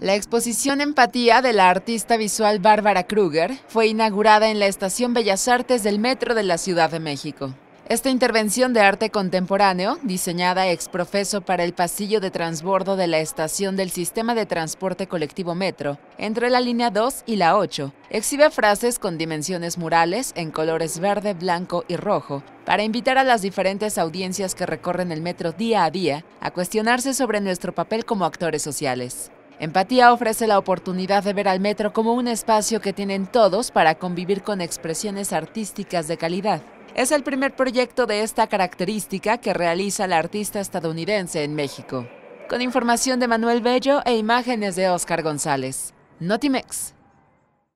La exposición Empatía de la artista visual Bárbara Kruger fue inaugurada en la Estación Bellas Artes del Metro de la Ciudad de México. Esta intervención de arte contemporáneo, diseñada ex profeso para el pasillo de transbordo de la estación del sistema de transporte colectivo Metro, entre la línea 2 y la 8, exhibe frases con dimensiones murales en colores verde, blanco y rojo, para invitar a las diferentes audiencias que recorren el metro día a día a cuestionarse sobre nuestro papel como actores sociales. Empatía ofrece la oportunidad de ver al metro como un espacio que tienen todos para convivir con expresiones artísticas de calidad. Es el primer proyecto de esta característica que realiza la artista estadounidense en México. Con información de Manuel Bello e imágenes de Oscar González. Notimex.